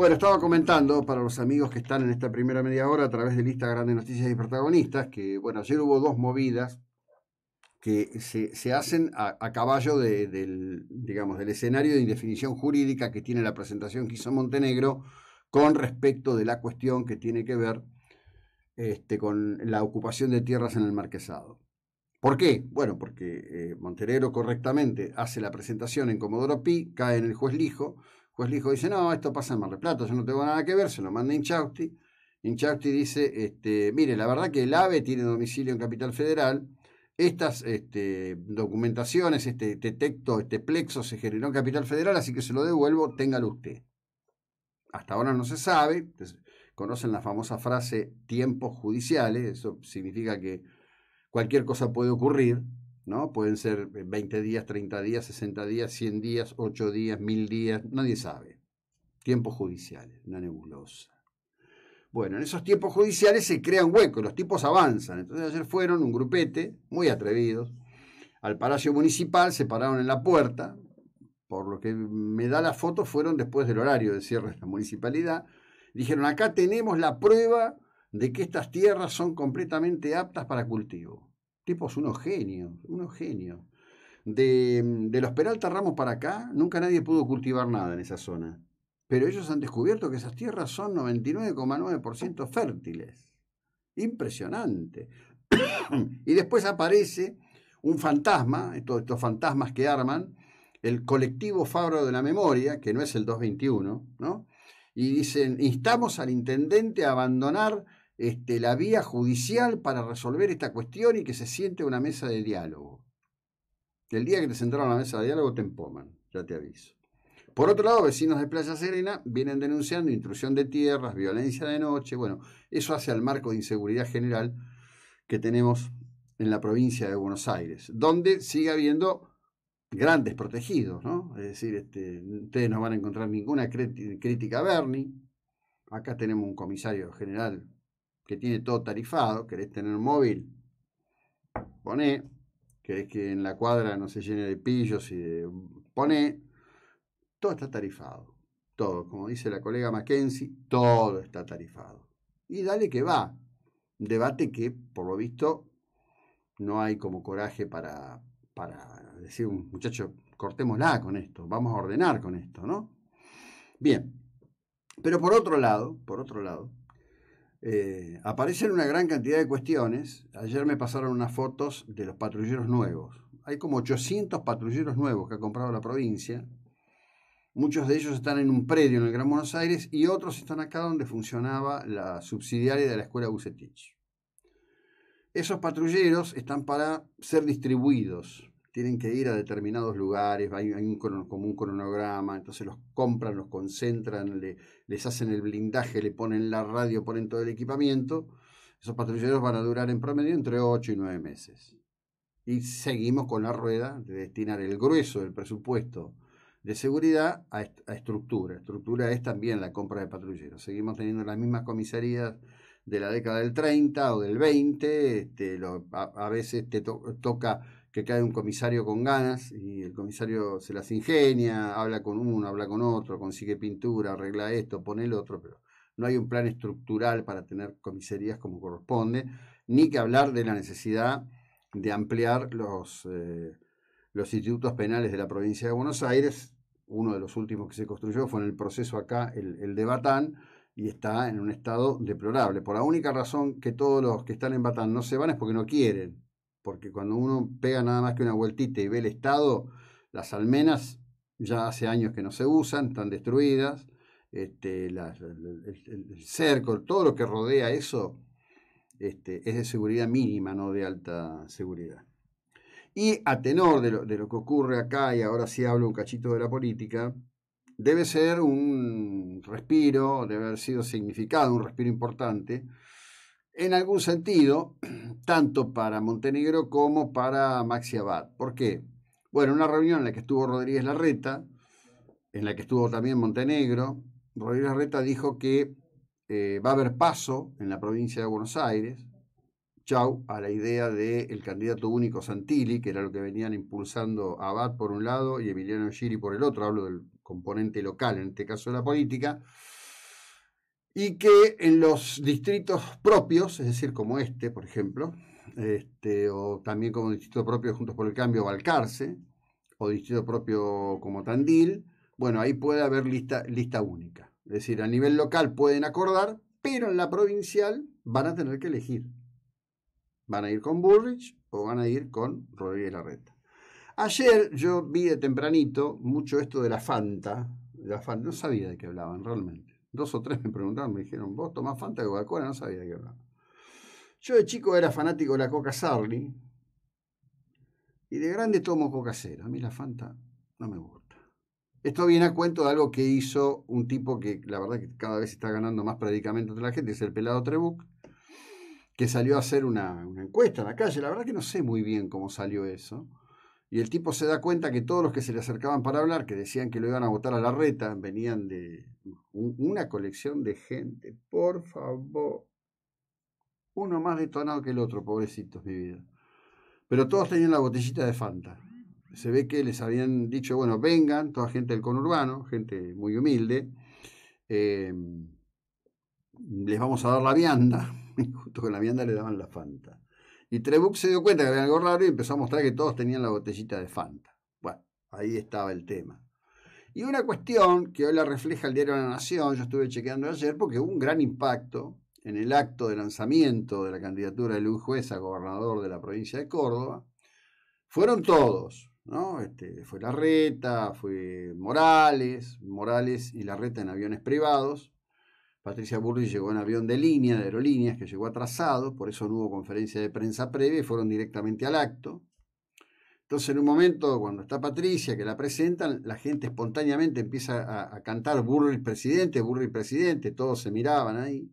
Bueno, estaba comentando para los amigos que están en esta primera media hora a través de lista de Noticias y Protagonistas que, bueno, ayer hubo dos movidas que se, hacen a, caballo del, digamos, del escenario de indefinición jurídica que tiene la presentación que hizo Montenegro con respecto de la cuestión que tiene que ver este, con la ocupación de tierras en el marquesado. ¿Por qué? Bueno, porque eh, Montenegro correctamente hace la presentación en Comodoro Pi, cae en el juez Lijo, pues el hijo dice, no, esto pasa en Mar del yo no tengo nada que ver, se lo manda Inchausti. Inchausti dice, este, mire, la verdad que el AVE tiene domicilio en Capital Federal, estas este, documentaciones, este, este, texto, este plexo se generó en Capital Federal, así que se lo devuelvo, téngalo usted. Hasta ahora no se sabe, conocen la famosa frase tiempos judiciales, eso significa que cualquier cosa puede ocurrir, Pueden ser 20 eh, días, 30 días, 60 días, 100 días, 8 días, 1000 días, nadie sabe. Tiempos judiciales, una nebulosa. Bueno, en esos tiempos judiciales se crean huecos, los tipos avanzan. Entonces ayer fueron un grupete, muy atrevidos, al Palacio Municipal, se pararon en la puerta, por lo que me da la foto, fueron después del horario de cierre de la municipalidad. Dijeron, acá tenemos la prueba de que estas tierras son completamente aptas para cultivo Tipos unos genios, unos genios. De, los Peralta Ramos para acá, nunca nadie pudo cultivar nada en esa zona. Pero ellos han descubierto que esas tierras son 99,9% fértiles. Impresionante. y después aparece un fantasma, estos, estos fantasmas que arman, el colectivo Fabro de la Memoria, que no es el 221, ¿no? Y dicen, instamos al intendente a abandonar este, la vía judicial para resolver esta cuestión y que se siente una mesa de diálogo. que El día que te sentaron a la mesa de diálogo te empoman, ya te aviso. Por otro lado, vecinos de Playa Serena vienen denunciando intrusión de tierras, violencia de noche. Bueno, eso hace al marco de inseguridad general que tenemos en la provincia de Buenos Aires, donde sigue habiendo grandes protegidos, ¿no? Es decir, este, ustedes no van a encontrar ninguna crítica a Bernie. Acá tenemos un comisario general que tiene todo tarifado, querés tener un móvil, poné, querés que en la cuadra no se llene de pillos y de, poné, todo está tarifado, todo, como dice la colega Mackenzie, todo está tarifado. Y dale que va, debate que por lo visto no hay como coraje para, para decir, muchacho, cortémosla con esto, vamos a ordenar con esto, ¿no? Bien, pero por otro lado, por otro lado, eh, aparecen una gran cantidad de cuestiones. Ayer me pasaron unas fotos de los patrulleros nuevos. Hay como 800 patrulleros nuevos que ha comprado la provincia. Muchos de ellos están en un predio en el Gran Buenos Aires y otros están acá donde funcionaba la subsidiaria de la escuela Bucetich. Esos patrulleros están para ser distribuidos tienen que ir a determinados lugares, hay, un, como un cronograma, entonces los compran, los concentran, les hacen el blindaje, le ponen la radio, ponen todo el equipamiento. Esos patrulleros van a durar en promedio entre 8 y 9 meses. Y seguimos con la rueda de destinar el grueso del presupuesto de seguridad a, estructura. Estructura es también la compra de patrulleros. Seguimos teniendo las mismas comisarías de la década del 30 o del 20, este, a, veces te toca que cae un comisario con ganas y el comisario se las ingenia, habla con uno, habla con otro, consigue pintura, arregla esto, pone el otro, pero no hay un plan estructural para tener comisarías como corresponde, ni que hablar de la necesidad de ampliar los, eh, los institutos penales de la provincia de Buenos Aires. Uno de los últimos que se construyó fue en el proceso acá, el de Batán, y está en un estado deplorable. Por la única razón que todos los que están en Batán no se van es porque no quieren porque cuando uno pega nada más que una vueltita y ve el estado, las almenas ya hace años que no se usan, están destruidas, este, el, cerco, todo lo que rodea eso este, es de seguridad mínima, no de alta seguridad. Y a tenor de lo, de lo que ocurre acá, y ahora sí hablo un cachito de la política, debe ser un respiro, debe haber sido significado un respiro importante, en algún sentido, tanto para Montenegro como para Maxi Abad. ¿Por qué? Bueno, una reunión en la que estuvo Rodríguez Larreta, en la que estuvo también Montenegro, Rodríguez Larreta dijo que eh, va a haber paso en la provincia de Buenos Aires, chau, a la idea del candidato único Santilli, que era lo que venían impulsando Abad por un lado y Emiliano Giri por el otro, hablo del componente local, en este caso de la política, y que en los distritos propios, es decir, como este, por ejemplo, este, o también como distrito propio Juntos por el Cambio Valcarce, o distrito propio como Tandil, bueno, ahí puede haber lista, lista única. Es decir, a nivel local pueden acordar, pero en la provincial van a tener que elegir. ¿Van a ir con Bullrich o van a ir con Rodríguez Larreta? Ayer yo vi de tempranito mucho esto de la Fanta. La Fanta no sabía de qué hablaban realmente Dos o tres me preguntaron, me dijeron, vos tomás Fanta o Coca-Cola, no sabía qué hablaba. Yo de chico era fanático de la Coca Sarli y de grande tomo Coca Cero. A mí la Fanta no me gusta. Esto viene a cuento de algo que hizo un tipo que la verdad que cada vez está ganando más predicamento de la gente, es el pelado Trebuc, que salió a hacer una, una encuesta en la calle. La verdad que no sé muy bien cómo salió eso. Y el tipo se da cuenta que todos los que se le acercaban para hablar, que decían que lo iban a votar a la reta, venían de, una colección de gente, por favor. Uno más detonado que el otro, pobrecitos mi vida. Pero todos tenían la botellita de Fanta. Se ve que les habían dicho, bueno, vengan, toda gente del conurbano, gente muy humilde, eh, les vamos a dar la vianda. Y justo con la vianda le daban la Fanta. Y Trebuch se dio cuenta que había algo raro y empezó a mostrar que todos tenían la botellita de Fanta. Bueno, ahí estaba el tema. Y una cuestión que hoy la refleja el diario La Nación, yo estuve chequeando ayer, porque hubo un gran impacto en el acto de lanzamiento de la candidatura de Luis Juez a gobernador de la provincia de Córdoba, fueron todos, ¿no? Este, fue Larreta, fue Morales, Morales y Reta en aviones privados. Patricia Burri llegó en avión de línea, de aerolíneas, que llegó atrasado, por eso no hubo conferencia de prensa previa y fueron directamente al acto. Entonces, en un momento, cuando está Patricia, que la presentan, la gente espontáneamente empieza a, cantar Burri presidente, Burri presidente, todos se miraban ahí.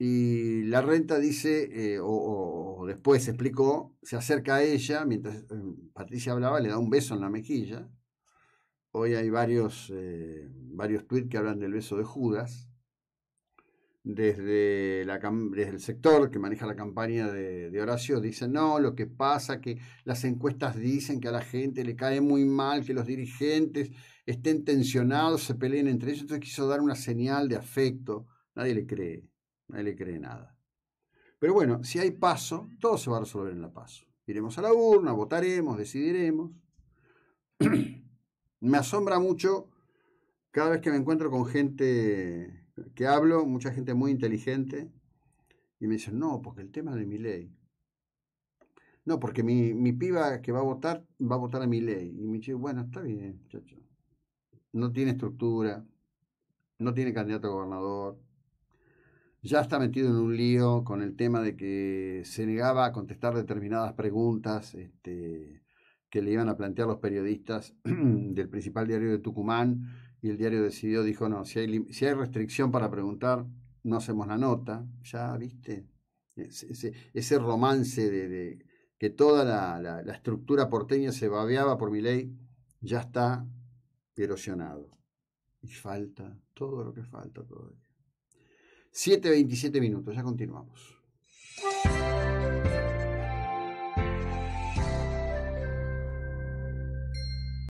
Y la renta dice, eh, o, después explicó, se acerca a ella, mientras eh, Patricia hablaba, le da un beso en la mejilla. Hoy hay varios, eh, varios que hablan del beso de Judas desde, la, el sector que maneja la campaña de, Horacio dice no, lo que pasa que las encuestas dicen que a la gente le cae muy mal que los dirigentes estén tensionados, se peleen entre ellos, entonces quiso dar una señal de afecto, nadie le cree, nadie le cree nada. Pero bueno, si hay paso, todo se va a resolver en la paso. Iremos a la urna, votaremos, decidiremos. me asombra mucho cada vez que me encuentro con gente que hablo, mucha gente muy inteligente, y me dicen, no, porque el tema de mi ley. No, porque mi, mi piba que va a votar, va a votar a mi ley. Y me dice, bueno, está bien, muchacho. No tiene estructura, no tiene candidato a gobernador, ya está metido en un lío con el tema de que se negaba a contestar determinadas preguntas este, que le iban a plantear los periodistas del principal diario de Tucumán y el diario decidió, dijo, no, si hay, si hay restricción para preguntar, no hacemos la nota, ya, viste, ese, romance de, que toda la, la, estructura porteña se babeaba por mi ley, ya está erosionado. Y falta todo lo que falta todavía. 7.27 minutos, ya continuamos.